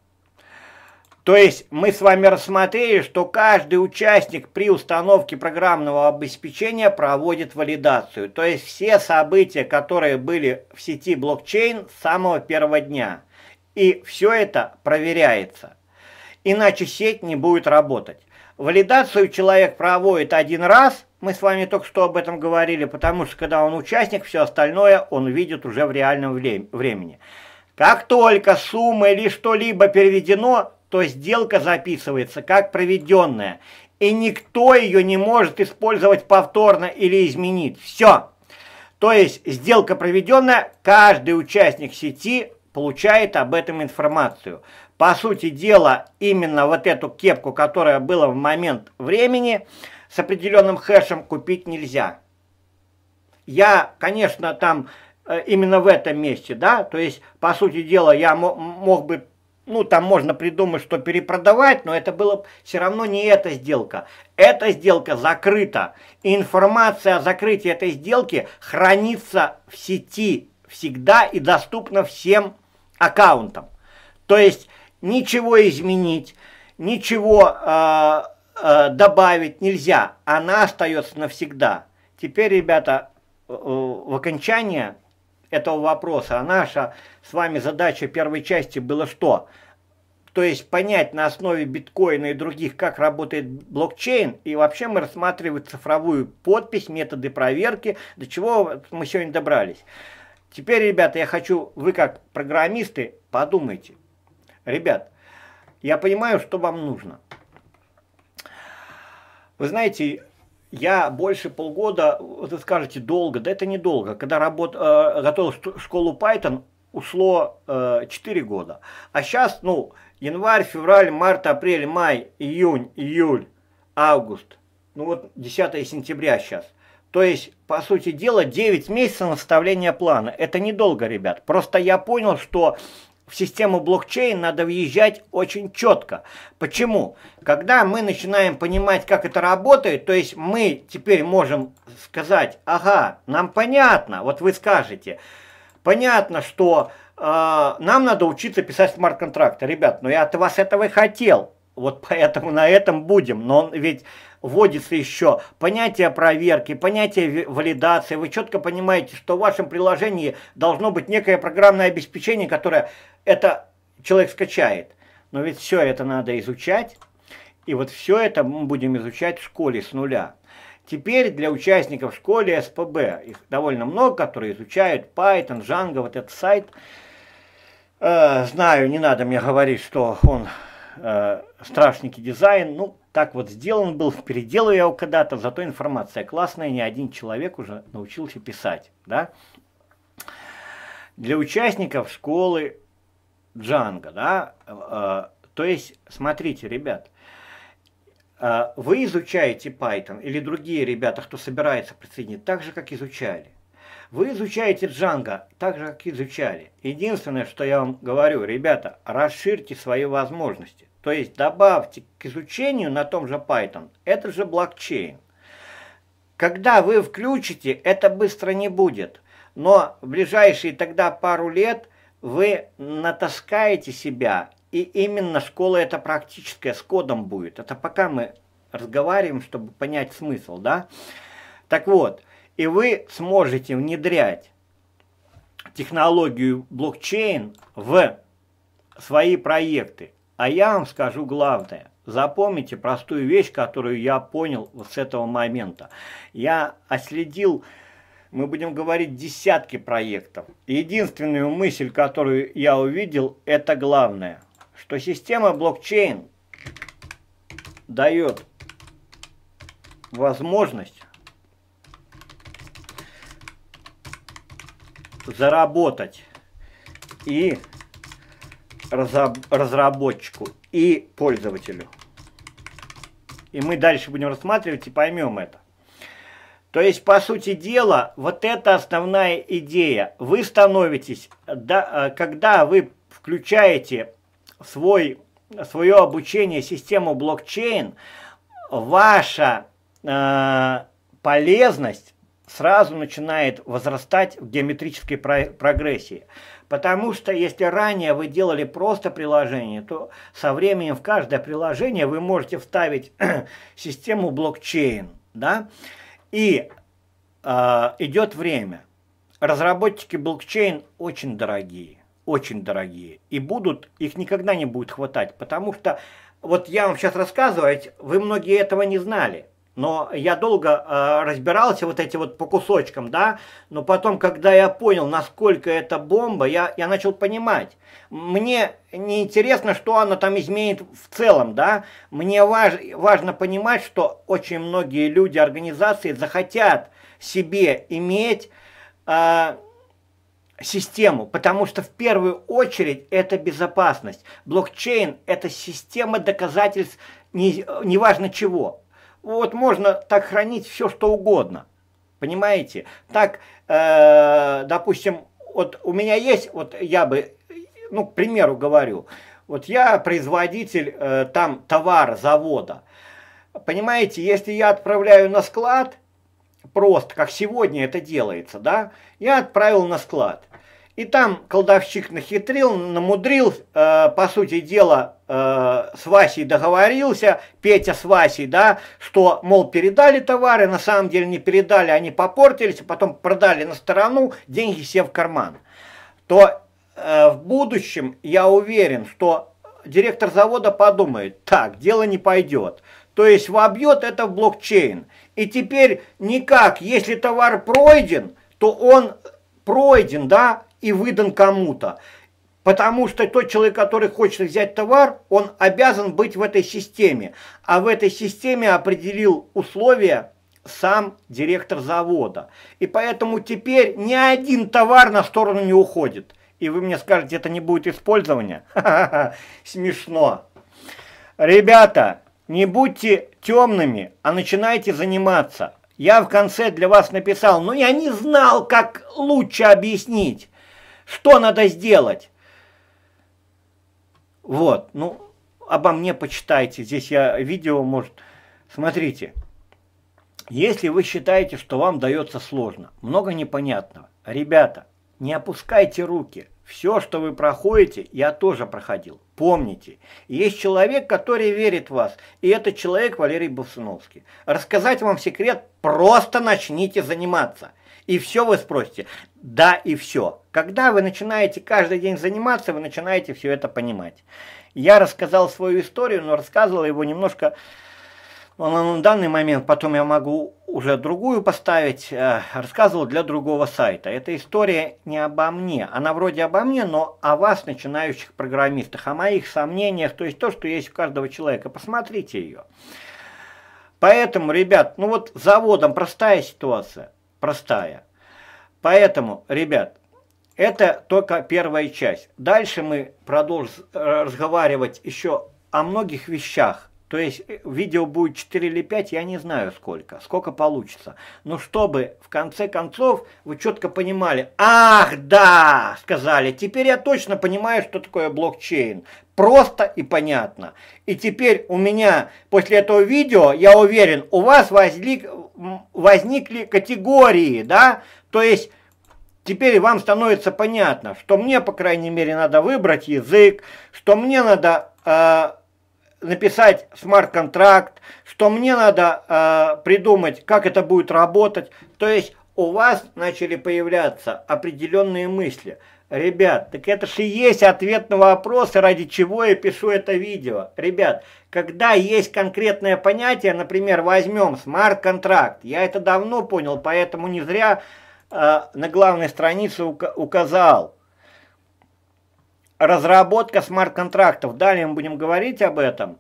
S1: То есть мы с вами рассмотрели, что каждый участник при установке программного обеспечения проводит валидацию. То есть все события, которые были в сети блокчейн с самого первого дня. И все это проверяется иначе сеть не будет работать. Валидацию человек проводит один раз, мы с вами только что об этом говорили, потому что когда он участник, все остальное он видит уже в реальном времени. Как только сумма или что-либо переведено, то сделка записывается как проведенная, и никто ее не может использовать повторно или изменить. Все. То есть сделка проведенная, каждый участник сети получает об этом информацию – по сути дела, именно вот эту кепку, которая была в момент времени, с определенным хэшем купить нельзя. Я, конечно, там э, именно в этом месте, да, то есть, по сути дела, я мог бы, ну, там можно придумать, что перепродавать, но это было все равно не эта сделка. Эта сделка закрыта. И информация о закрытии этой сделки хранится в сети всегда и доступна всем аккаунтам. То есть, ничего изменить, ничего э, э, добавить нельзя. Она остается навсегда. Теперь, ребята, в окончание этого вопроса, а наша с вами задача первой части была что? То есть понять на основе биткоина и других, как работает блокчейн, и вообще мы рассматриваем цифровую подпись, методы проверки, до чего мы сегодня добрались. Теперь, ребята, я хочу, вы как программисты, подумайте, Ребят, я понимаю, что вам нужно. Вы знаете, я больше полгода, вы скажете, долго, да это недолго. Когда работ, э, готовил школу Python, ушло э, 4 года. А сейчас, ну, январь, февраль, март, апрель, май, июнь, июль, август. Ну вот 10 сентября сейчас. То есть, по сути дела, 9 месяцев на плана. Это недолго, ребят. Просто я понял, что в систему блокчейн надо въезжать очень четко. Почему? Когда мы начинаем понимать, как это работает, то есть мы теперь можем сказать, ага, нам понятно, вот вы скажете, понятно, что э, нам надо учиться писать смарт-контракты. Ребят, Но ну я от вас этого и хотел, вот поэтому на этом будем, но ведь вводится еще понятие проверки, понятие валидации. Вы четко понимаете, что в вашем приложении должно быть некое программное обеспечение, которое это человек скачает. Но ведь все это надо изучать. И вот все это мы будем изучать в школе с нуля. Теперь для участников школы СПБ, их довольно много, которые изучают Python, Django, вот этот сайт. Э, знаю, не надо мне говорить, что он э, страшненький дизайн. Ну, так вот сделан был, переделаю я его когда-то, зато информация классная, ни один человек уже научился писать. Да? Для участников школы Django, да? Э, то есть, смотрите, ребят, э, вы изучаете Python или другие ребята, кто собирается присоединить, так же, как изучали. Вы изучаете Django так же, как изучали. Единственное, что я вам говорю, ребята, расширьте свои возможности. То есть добавьте к изучению на том же Python, это же блокчейн. Когда вы включите, это быстро не будет. Но в ближайшие тогда пару лет – вы натаскаете себя, и именно школа это практическая, с кодом будет. Это пока мы разговариваем, чтобы понять смысл, да? Так вот, и вы сможете внедрять технологию блокчейн в свои проекты. А я вам скажу главное. Запомните простую вещь, которую я понял вот с этого момента. Я отследил мы будем говорить десятки проектов. Единственную мысль, которую я увидел, это главное, что система блокчейн дает возможность заработать и разработчику, и пользователю. И мы дальше будем рассматривать и поймем это. То есть, по сути дела, вот это основная идея. Вы становитесь, да, э, когда вы включаете свой, свое обучение систему блокчейн, ваша э, полезность сразу начинает возрастать в геометрической про прогрессии. Потому что если ранее вы делали просто приложение, то со временем в каждое приложение вы можете вставить [CLEARS THROAT] систему блокчейн. Да? И э, а, идет время. Разработчики блокчейн очень дорогие, очень дорогие. И будут, их никогда не будет хватать, потому что вот я вам сейчас рассказываю, а вы многие этого не знали. Но я долго э, разбирался вот эти вот по кусочкам, да, но потом, когда я понял, насколько это бомба, я, я начал понимать. Мне не интересно, что она там изменит в целом, да, мне важ, важно понимать, что очень многие люди, организации захотят себе иметь э, систему, потому что в первую очередь это безопасность. Блокчейн – это система доказательств неважно не чего – вот можно так хранить все, что угодно. Понимаете? Так, э, допустим, вот у меня есть, вот я бы, ну, к примеру говорю, вот я производитель э, там товар завода. Понимаете, если я отправляю на склад, просто, как сегодня это делается, да, я отправил на склад – и там колдовщик нахитрил, намудрил, э, по сути дела, э, с Васей договорился, Петя с Васей, да, что, мол, передали товары, на самом деле не передали, они попортились, а потом продали на сторону, деньги все в карман. То э, в будущем, я уверен, что директор завода подумает, так, дело не пойдет. То есть вобьет это в блокчейн. И теперь никак, если товар пройден, то он пройден, да, и выдан кому-то. Потому что тот человек, который хочет взять товар, он обязан быть в этой системе. А в этой системе определил условия сам директор завода. И поэтому теперь ни один товар на сторону не уходит. И вы мне скажете, это не будет использования? [LAUGHS] смешно. Ребята, не будьте темными, а начинайте заниматься. Я в конце для вас написал, но я не знал, как лучше объяснить. Что надо сделать? Вот, ну, обо мне почитайте. Здесь я видео, может, смотрите. Если вы считаете, что вам дается сложно, много непонятного, ребята, не опускайте руки. Все, что вы проходите, я тоже проходил. Помните, есть человек, который верит в вас, и это человек Валерий Бовсуновский. Рассказать вам секрет, просто начните заниматься – и все вы спросите. Да, и все. Когда вы начинаете каждый день заниматься, вы начинаете все это понимать. Я рассказал свою историю, но рассказывал его немножко на данный момент, потом я могу уже другую поставить, э, рассказывал для другого сайта. Эта история не обо мне, она вроде обо мне, но о вас, начинающих программистах, о моих сомнениях, то есть то, что есть у каждого человека. Посмотрите ее. Поэтому, ребят, ну вот заводом простая ситуация простая. Поэтому, ребят, это только первая часть. Дальше мы продолжим э, разговаривать еще о многих вещах. То есть э, видео будет 4 или 5, я не знаю сколько, сколько получится. Но чтобы в конце концов вы четко понимали, ах да, сказали, теперь я точно понимаю, что такое блокчейн. Просто и понятно. И теперь у меня после этого видео, я уверен, у вас возник, возникли категории, да? То есть теперь вам становится понятно, что мне, по крайней мере, надо выбрать язык, что мне надо э, написать смарт-контракт, что мне надо э, придумать, как это будет работать. То есть у вас начали появляться определенные мысли – Ребят, так это же и есть ответ на вопросы, ради чего я пишу это видео. Ребят, когда есть конкретное понятие, например, возьмем смарт-контракт, я это давно понял, поэтому не зря э, на главной странице ука указал. Разработка смарт-контрактов, далее мы будем говорить об этом,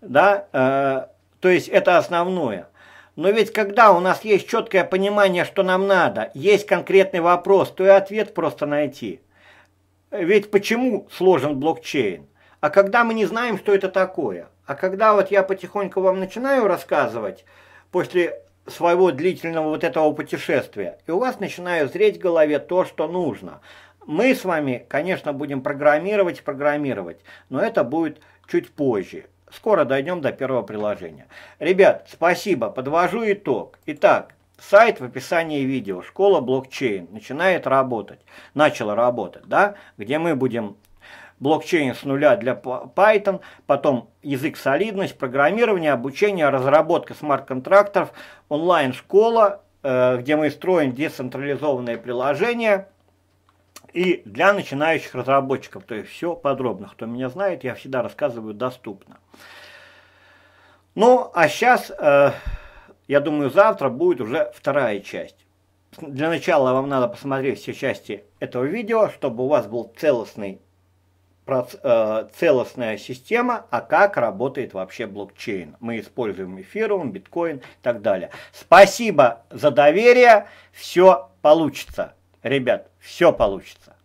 S1: да, э, то есть это основное. Но ведь когда у нас есть четкое понимание, что нам надо, есть конкретный вопрос, то и ответ просто найти. Ведь почему сложен блокчейн? А когда мы не знаем, что это такое? А когда вот я потихоньку вам начинаю рассказывать, после своего длительного вот этого путешествия, и у вас начинает зреть в голове то, что нужно. Мы с вами, конечно, будем программировать, программировать, но это будет чуть позже скоро дойдем до первого приложения. Ребят, спасибо, подвожу итог. Итак, сайт в описании видео, школа блокчейн, начинает работать, начала работать, да, где мы будем блокчейн с нуля для Python, потом язык солидность, программирование, обучение, разработка смарт-контрактов, онлайн-школа, э, где мы строим децентрализованные приложения – и для начинающих разработчиков, то есть все подробно. Кто меня знает, я всегда рассказываю доступно. Ну, а сейчас, э, я думаю, завтра будет уже вторая часть. Для начала вам надо посмотреть все части этого видео, чтобы у вас был целостный э, целостная система, а как работает вообще блокчейн. Мы используем эфириум, биткоин и так далее. Спасибо за доверие, все получится. Ребят, все получится.